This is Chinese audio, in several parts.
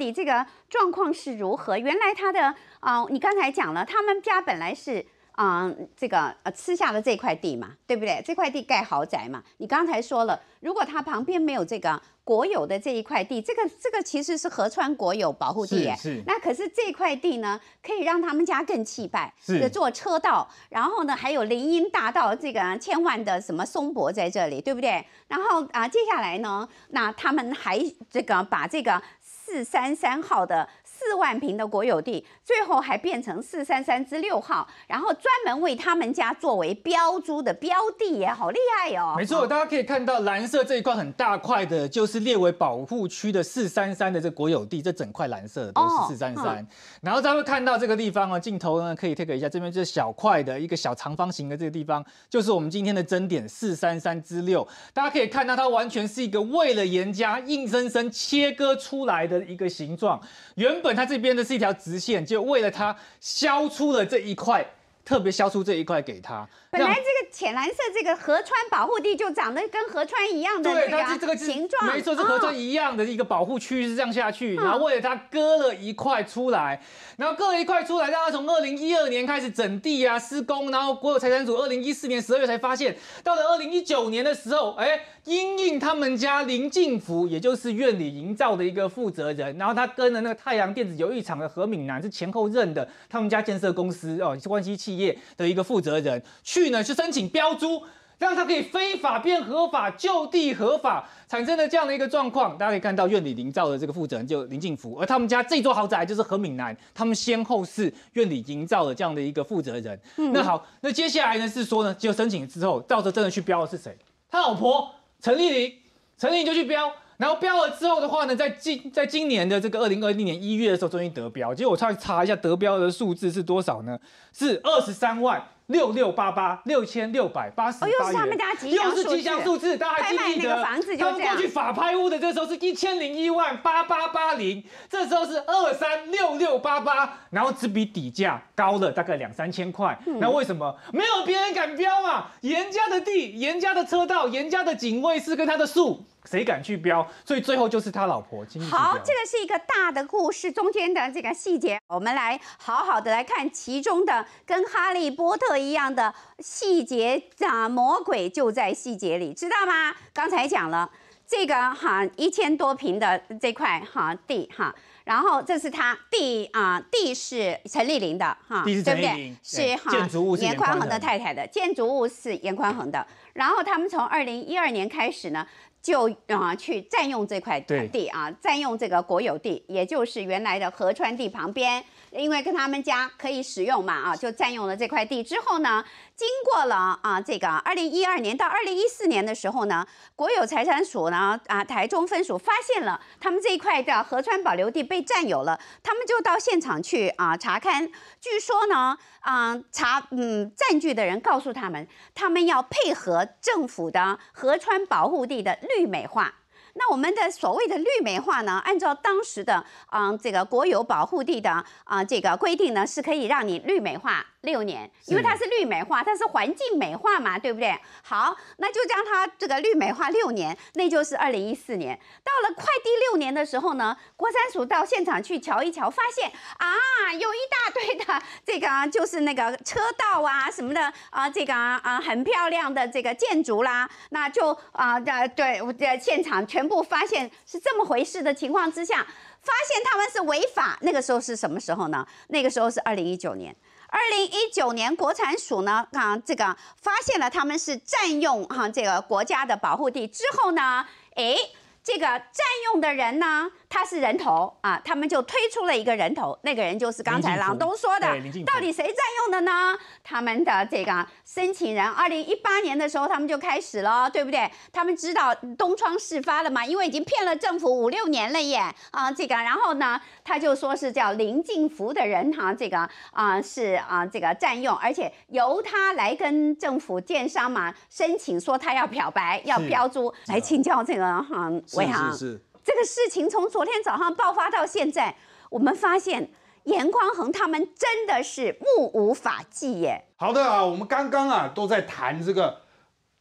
你这个状况是如何？原来他的啊，你刚才讲了，他们家本来是啊，这个呃吃下了这块地嘛，对不对？这块地盖豪宅嘛。你刚才说了，如果他旁边没有这个国有的这一块地，这个这个其实是合川国有保护地，是。那可是这块地呢，可以让他们家更气派，是做车道，然后呢还有林荫大道，这个千万的什么松柏在这里，对不对？然后啊，接下来呢，那他们还这个把这个。四三三号的。四万平的国有地，最后还变成四三三之六号，然后专门为他们家作为标租的标的也好厉害哦。没错，大家可以看到蓝色这一块很大块的，就是列为保护区的四三三的这国有地，这整块蓝色都是四三三。然后家会看到这个地方哦，镜头呢可以 take 一下，这边就是小块的一个小长方形的这个地方，就是我们今天的争点四三三之六。大家可以看到，它完全是一个为了严家硬生生切割出来的一个形状，原本。它这边的是一条直线，就为了它削出了这一块。特别削出这一块给他，本来这个浅蓝色这个河川保护地就长得跟河川一样的对，这个形状，没错，是河川一样的一个保护区是这样下去，然后为了它割了一块出来，然后割了一块出来，让它从二零一二年开始整地啊施工，然后国有财产组二零一四年十二月才发现，到了二零一九年的时候，哎，英应他们家林进福，也就是院里营造的一个负责人，然后他跟了那个太阳电子游戏厂的何敏南是前后任的，他们家建设公司哦关系亲。业的一个负责人去呢，去申请标租，让他可以非法变合法，就地合法，产生了这样的一个状况。大家可以看到，院里营造的这个负责人就林敬福，而他们家这座豪宅就是何敏南他们先后是院里营造的这样的一个负责人。那好，那接下来呢是说呢，就申请之后，到时候真的去标的是谁？他老婆陈丽玲，陈丽玲就去标。然后标了之后的话呢，在今在今年的这个二零二一年一月的时候，终于得标。结果我上去查一下得标的数字是多少呢？是二十三万六六八八六千六百八十八元。又是他们家吉祥数字，大家那记房子得？他们过去法拍屋的这时候是一千零一万八八八零，这时候是二三六六八八，然后只比底价高了大概两三千块。那为什么没有别人敢标嘛？严家的地、严家的车道、严家的警卫室跟他的树。谁敢去标？所以最后就是他老婆。好，这个是一个大的故事，中间的这个细节，我们来好好的来看其中的跟哈利波特一样的细节。啊，魔鬼就在细节里，知道吗？刚才讲了这个哈一千多平的这块哈地哈。然后这是他地啊，地是陈丽玲的哈，对不对？是哈。建筑物是严宽恒的太太的，建筑物是严宽恒的。然后他们从二零一二年开始呢，就啊去占用这块地啊，占用这个国有地，也就是原来的河川地旁边，因为跟他们家可以使用嘛啊，就占用了这块地之后呢，经过了啊这个二零一二年到二零一四年的时候呢，国有财产署呢啊台中分署发现了他们这一块的河川保留地。被占有了，他们就到现场去啊查看。据说呢，啊查嗯占据的人告诉他们，他们要配合政府的河川保护地的绿美化。那我们的所谓的绿美化呢，按照当时的啊这个国有保护地的啊这个规定呢，是可以让你绿美化。六年，因为它是绿美化，它是环境美化嘛，对不对？好，那就将它这个绿美化六年，那就是二零一四年。到了快第六年的时候呢，国三署到现场去瞧一瞧，发现啊，有一大堆的这个就是那个车道啊什么的啊，这个啊啊很漂亮的这个建筑啦，那就啊的对，在现场全部发现是这么回事的情况之下，发现他们是违法。那个时候是什么时候呢？那个时候是二零一九年。二零一九年，国产鼠呢，刚这个发现了，他们是占用哈这个国家的保护地之后呢，哎，这个占用的人呢。他是人头啊，他们就推出了一个人头，那个人就是刚才郎东说的，到底谁占用的呢？他们的这个申请人，二零一八年的时候他们就开始了，对不对？他们知道东窗事发了嘛？因为已经骗了政府五六年了耶啊，这个然后呢，他就说是叫林进福的人哈，这个啊是啊这个占用，而且由他来跟政府建商嘛申请说他要漂白要标注，来请教这个行委行是。这个事情从昨天早上爆发到现在，我们发现严光恒他们真的是目无法纪耶。好的啊，我们刚刚啊都在谈这个，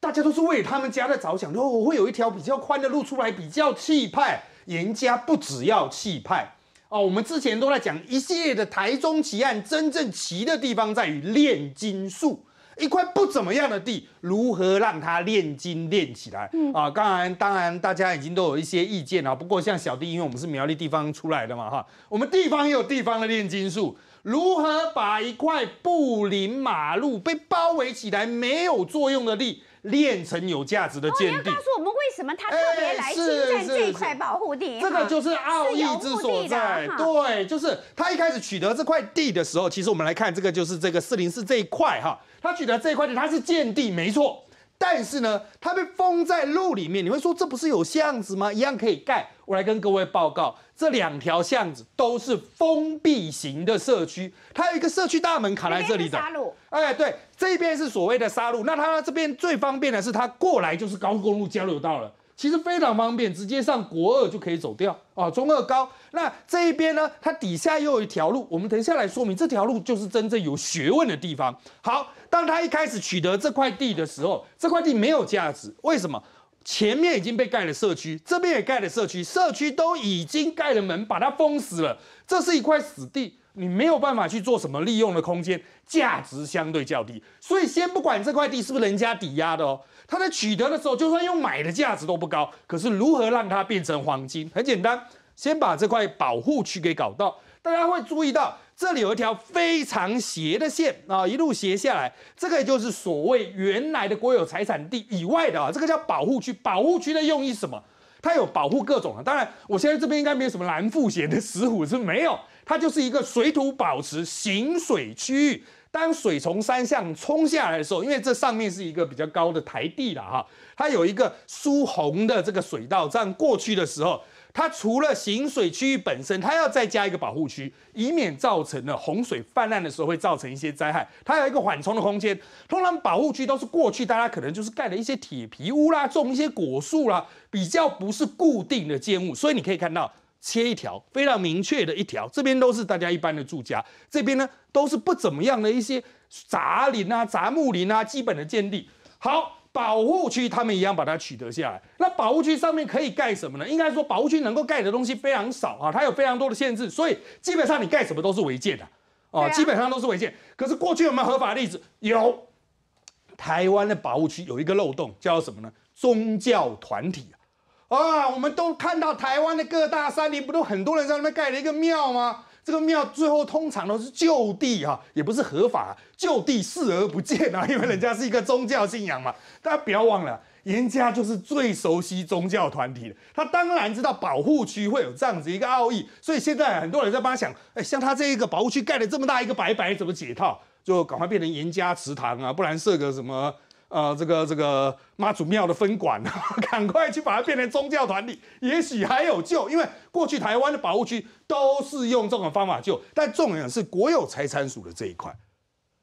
大家都是为他们家在着想，说我会有一条比较宽的路出来，比较气派。严家不只要气派哦，我们之前都在讲一系列的台中奇案，真正奇的地方在于炼金术。一块不怎么样的地，如何让它炼金炼起来啊？当然，当然，大家已经都有一些意见了。不过，像小弟，因为我们是苗栗地方出来的嘛，哈，我们地方也有地方的炼金术。如何把一块不临马路、被包围起来、没有作用的地？练成有价值的鉴定。你告诉我们为什么他特别来侵占这一块保护地？这个就是奥义之所在。对，就是他一开始取得这块地的时候，其实我们来看，这个就是这个四零四这一块哈，他取得这一块地，他是鉴地没错。但是呢，它被封在路里面。你会说这不是有巷子吗？一样可以盖。我来跟各位报告，这两条巷子都是封闭型的社区，它有一个社区大门卡在这里的。哎，对，这边是所谓的沙路。那它这边最方便的是，它过来就是高速公路交流道了。其实非常方便，直接上国二就可以走掉啊。中二高那这一边呢，它底下又有一条路，我们等一下来说明，这条路就是真正有学问的地方。好，当他一开始取得这块地的时候，这块地没有价值，为什么？前面已经被盖了社区，这边也盖了社区，社区都已经盖了门，把它封死了。这是一块死地，你没有办法去做什么利用的空间，价值相对较低。所以先不管这块地是不是人家抵押的哦，他在取得的时候，就算用买的价值都不高。可是如何让它变成黄金？很简单，先把这块保护区给搞到。大家会注意到，这里有一条非常斜的线啊，一路斜下来，这个就是所谓原来的国有财产地以外的，啊，这个叫保护区。保护区的用意是什么？它有保护各种啊。当然，我现在这边应该没有什么蓝腹血的石虎，是？没有，它就是一个水土保持行水区域。当水从山上冲下来的时候，因为这上面是一个比较高的台地了哈，它有一个疏洪的这个水道，这样过去的时候。它除了行水区域本身，它要再加一个保护区，以免造成了洪水泛滥的时候会造成一些灾害。它有一个缓冲的空间。通常保护区都是过去大家可能就是盖了一些铁皮屋啦，种一些果树啦，比较不是固定的建物。所以你可以看到，切一条非常明确的一条，这边都是大家一般的住家，这边呢都是不怎么样的一些杂林啊、杂木林啊，基本的建立。好。保护区他们一样把它取得下来。那保护区上面可以盖什么呢？应该说保护区能够盖的东西非常少啊，它有非常多的限制，所以基本上你盖什么都是违建的啊，基本上都是违建。可是过去有没有合法例子？有，台湾的保护区有一个漏洞，叫什么呢？宗教团体啊，我们都看到台湾的各大山林，不都很多人在那边盖了一个庙吗？这个庙最后通常都是就地哈，也不是合法，就地视而不见啊，因为人家是一个宗教信仰嘛。大家不要忘了，严家就是最熟悉宗教团体的，他当然知道保护区会有这样子一个奥义。所以现在很多人在帮他想，哎，像他这一个保护区盖了这么大一个白白，怎么解套？就赶快变成严家祠堂啊，不然设个什么？呃，这个这个妈祖庙的分馆，赶快去把它变成宗教团体，也许还有救，因为过去台湾的保护区都是用这种方法救。但重点是国有财产署的这一块，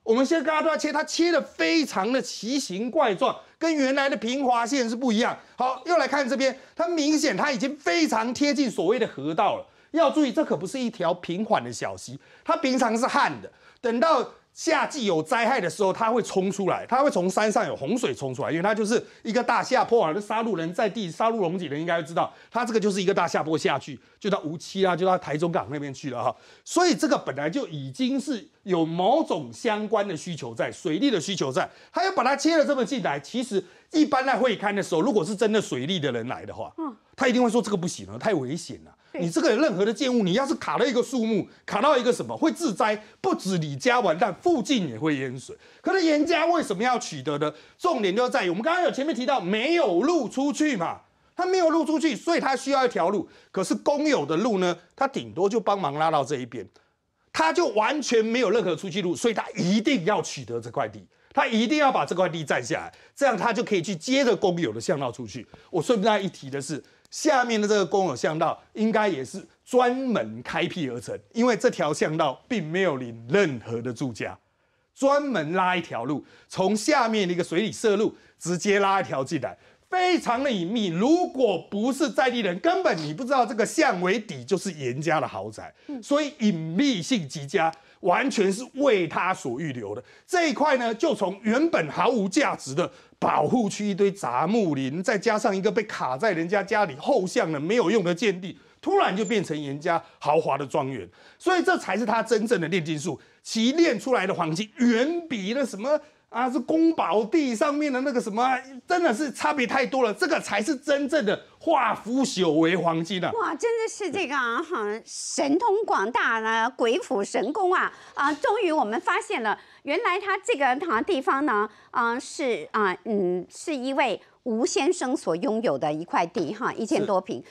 我们现在刚刚都在切，它切的非常的奇形怪状，跟原来的平滑线是不一样。好，又来看这边，它明显它已经非常贴近所谓的河道了。要注意，这可不是一条平缓的小溪，它平常是旱的，等到。夏季有灾害的时候，它会冲出来，它会从山上有洪水冲出来，因为它就是一个大下坡啊。杀戮人在地杀戮龙井人应该知道，它这个就是一个大下坡下去，就到无期啊，就到台中港那边去了哈。所以这个本来就已经是有某种相关的需求在，水利的需求在，他又把它切了这么进来。其实一般在会刊的时候，如果是真的水利的人来的话，嗯，他一定会说这个不行了，太危险了。你这个有任何的建物，你要是卡到一个树木，卡到一个什么会自灾，不止你家完蛋，附近也会淹水。可是严家为什么要取得的？重点就在我们刚刚有前面提到，没有路出去嘛，他没有路出去，所以他需要一条路。可是公有的路呢，他顶多就帮忙拉到这一边，他就完全没有任何出去路，所以他一定要取得这块地，他一定要把这块地占下来，这样他就可以去接着公有的巷道出去。我顺便一提的是。下面的这个公有巷道应该也是专门开辟而成，因为这条巷道并没有领任何的住家，专门拉一条路，从下面的一个水里射路，直接拉一条进来。非常的隐秘，如果不是在地人，根本你不知道这个巷尾底就是严家的豪宅，所以隐秘性极佳，完全是为他所预留的这一块呢。就从原本毫无价值的保护区一堆杂木林，再加上一个被卡在人家家里后巷的没有用的建地，突然就变成严家豪华的庄园。所以这才是他真正的炼金术，其炼出来的黄金远比那什么。啊，是公保地上面的那个什么，真的是差别太多了，这个才是真正的化腐朽为黄金啊。哇，真的是这个啊，哈，神通广大呢，鬼斧神工啊啊！终于我们发现了，原来他这个哈地方呢，啊是啊嗯，是一位吴先生所拥有的一块地哈，一千多平。